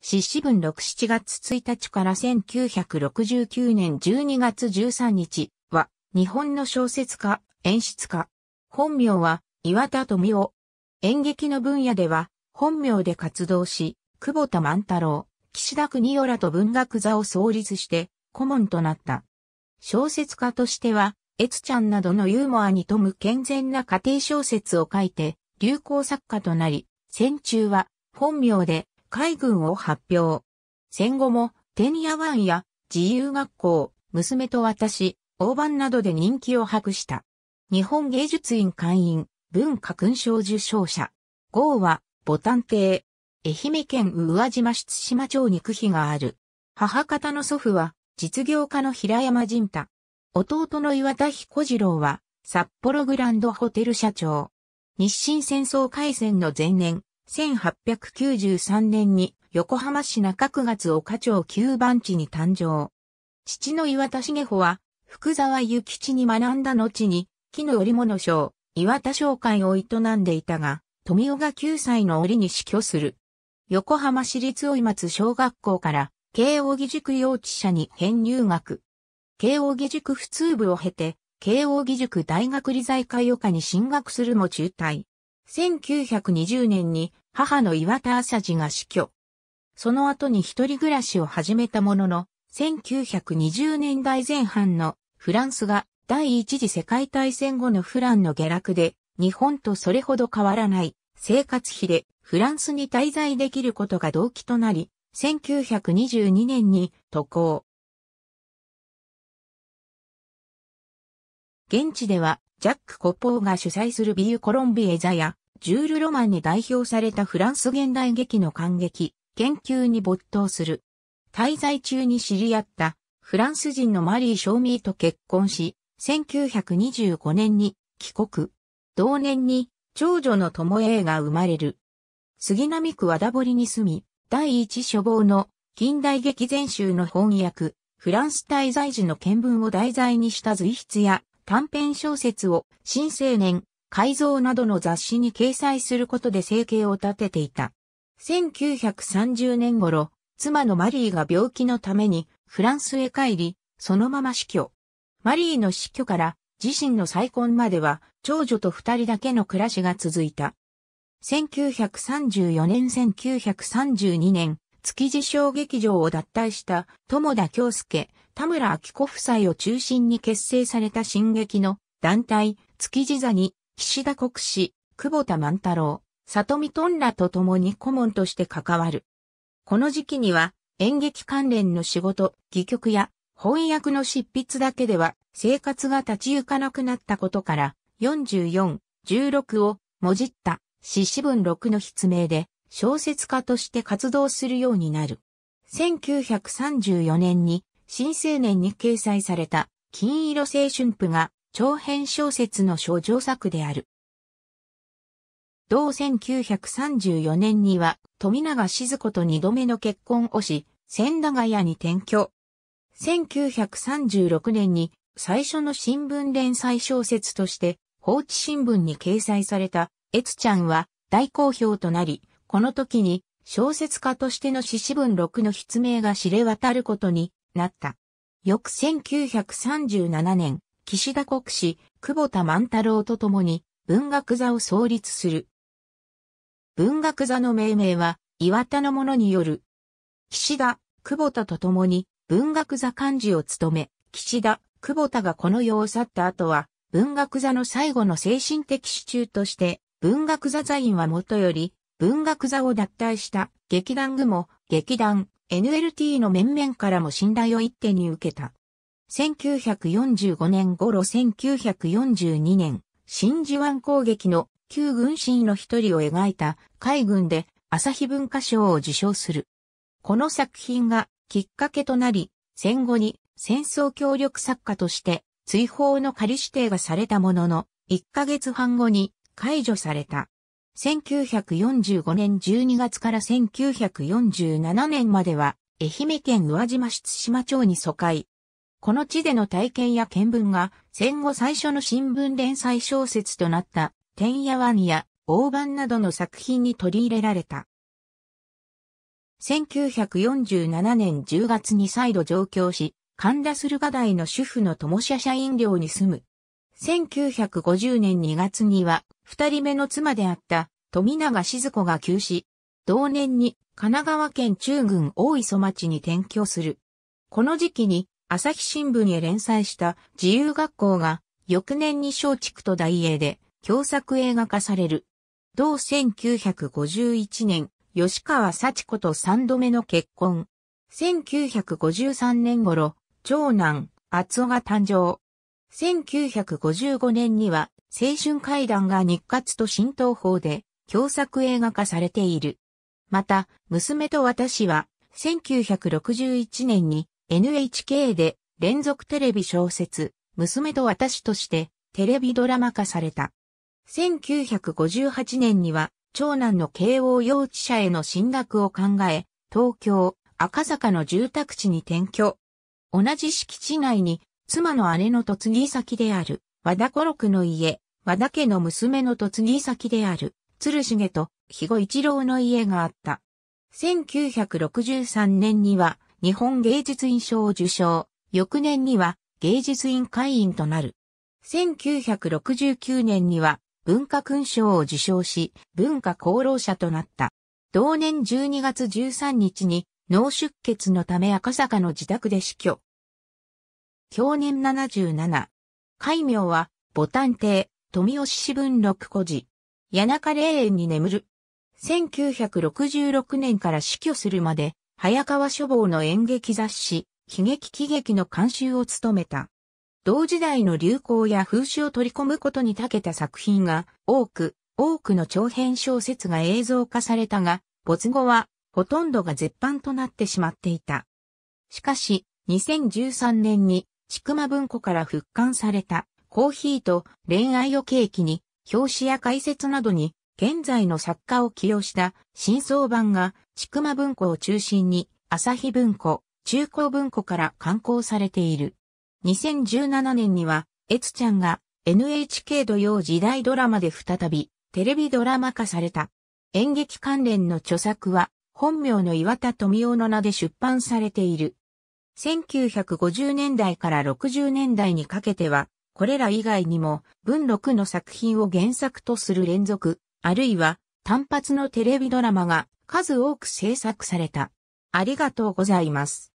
死死文6 7月1日から1969年12月13日は、日本の小説家、演出家。本名は、岩田富夫。演劇の分野では、本名で活動し、久保田万太郎、岸田国よらと文学座を創立して、顧問となった。小説家としては、エツちゃんなどのユーモアに富む健全な家庭小説を書いて、流行作家となり、戦中は、本名で、海軍を発表。戦後も、天野湾や、自由学校、娘と私、大判などで人気を博した。日本芸術院会員、文化勲章受章者。号は、ボタン亭。愛媛県宇和島出島町に区碑がある。母方の祖父は、実業家の平山仁太。弟の岩田彦次郎は、札幌グランドホテル社長。日清戦争開戦の前年、1893年に横浜市中区月岡町9番地に誕生。父の岩田茂穂は、福沢諭吉に学んだ後に、木の織物賞、岩田商会を営んでいたが、富尾が9歳の折に死去する。横浜市立追松小学校から、慶応義塾幼稚舎に編入学。慶応義塾普通部を経て、慶応義塾大学理財科予科に進学するも中退。1920年に母の岩田浅治が死去。その後に一人暮らしを始めたものの、1920年代前半のフランスが第一次世界大戦後のフランの下落で、日本とそれほど変わらない生活費でフランスに滞在できることが動機となり、1922年に渡航。現地では、ジャック・コポーが主催するビューコロンビエ座や、ジュール・ロマンに代表されたフランス現代劇の感激、研究に没頭する。滞在中に知り合ったフランス人のマリー・ショーミーと結婚し、1925年に帰国。同年に長女の友恵が生まれる。杉並区和田堀に住み、第一書房の近代劇全集の翻訳、フランス滞在時の見聞を題材にした随筆や短編小説を新青年改造などの雑誌に掲載することで生計を立てていた。1930年頃、妻のマリーが病気のためにフランスへ帰り、そのまま死去。マリーの死去から自身の再婚までは長女と二人だけの暮らしが続いた。1934年1932年、築地小劇場を脱退した友田京介、田村明子夫妻を中心に結成された進撃の団体、築地座に岸田国史、久保田万太郎、里見トンらと共に顧問として関わる。この時期には演劇関連の仕事、戯曲や翻訳の執筆だけでは生活が立ち行かなくなったことから44、16をもじった詩詩文6の筆名で小説家として活動するようになる。1934年に新青年に掲載された金色青春譜が長編小説の諸女作である。同1934年には富永静子と二度目の結婚をし、千駄ヶ谷に転居。1936年に最初の新聞連載小説として放置新聞に掲載された、エツちゃんは大好評となり、この時に小説家としての獅子文6の筆名が知れ渡ることになった。翌1937年、岸田国士、久保田万太郎と共に文学座を創立する。文学座の命名は岩田の者による。岸田、久保田と共に文学座幹事を務め、岸田、久保田がこの世を去った後は、文学座の最後の精神的支柱として、文学座座員はもとより、文学座を脱退した劇団具も劇団 NLT の面々からも信頼を一手に受けた。1945年頃1942年、真珠湾攻撃の旧軍神の一人を描いた海軍で朝日文化賞を受賞する。この作品がきっかけとなり、戦後に戦争協力作家として追放の仮指定がされたものの、1ヶ月半後に解除された。1945年12月から1947年までは、愛媛県宇和島出島町に疎開、この地での体験や見聞が戦後最初の新聞連載小説となった、天夜湾や、大ーなどの作品に取り入れられた。1947年10月に再度上京し、神田駿河台の主婦の友社社員寮に住む。1950年2月には、二人目の妻であった、富永静子が急死。同年に、神奈川県中郡大磯町に転居する。この時期に、朝日新聞へ連載した自由学校が翌年に松竹と大英で共作映画化される。同1951年、吉川幸子と三度目の結婚。1953年頃、長男、厚尾が誕生。1955年には、青春会談が日活と新東宝で、共作映画化されている。また、娘と私は、1961年に、NHK で連続テレビ小説、娘と私としてテレビドラマ化された。1958年には、長男の慶応幼稚舎への進学を考え、東京、赤坂の住宅地に転居。同じ敷地内に、妻の姉の嫁ぎ先である、和田五六の家、和田家の娘の嫁ぎ先である、鶴重と、肥後一郎の家があった。1963年には、日本芸術院賞を受賞、翌年には芸術院会員となる。1969年には文化勲章を受賞し、文化功労者となった。同年12月13日に脳出血のため赤坂の自宅で死去。享年77。戒名は、ボタン帝、富吉四分六古寺。谷中霊園に眠る。1966年から死去するまで、早川書房の演劇雑誌、悲劇喜劇の監修を務めた。同時代の流行や風刺を取り込むことに長けた作品が多く、多くの長編小説が映像化されたが、没後はほとんどが絶版となってしまっていた。しかし、2013年に、ちくま文庫から復刊された、コーヒーと恋愛を契機に、表紙や解説などに、現在の作家を起用した、新装版が千曲文庫を中心に、朝日文庫、中高文庫から刊行されている。2017年には、えつちゃんが NHK 土曜時代ドラマで再び、テレビドラマ化された。演劇関連の著作は、本名の岩田富夫の名で出版されている。1950年代から60年代にかけては、これら以外にも、文録の作品を原作とする連続、あるいは単発のテレビドラマが数多く制作された。ありがとうございます。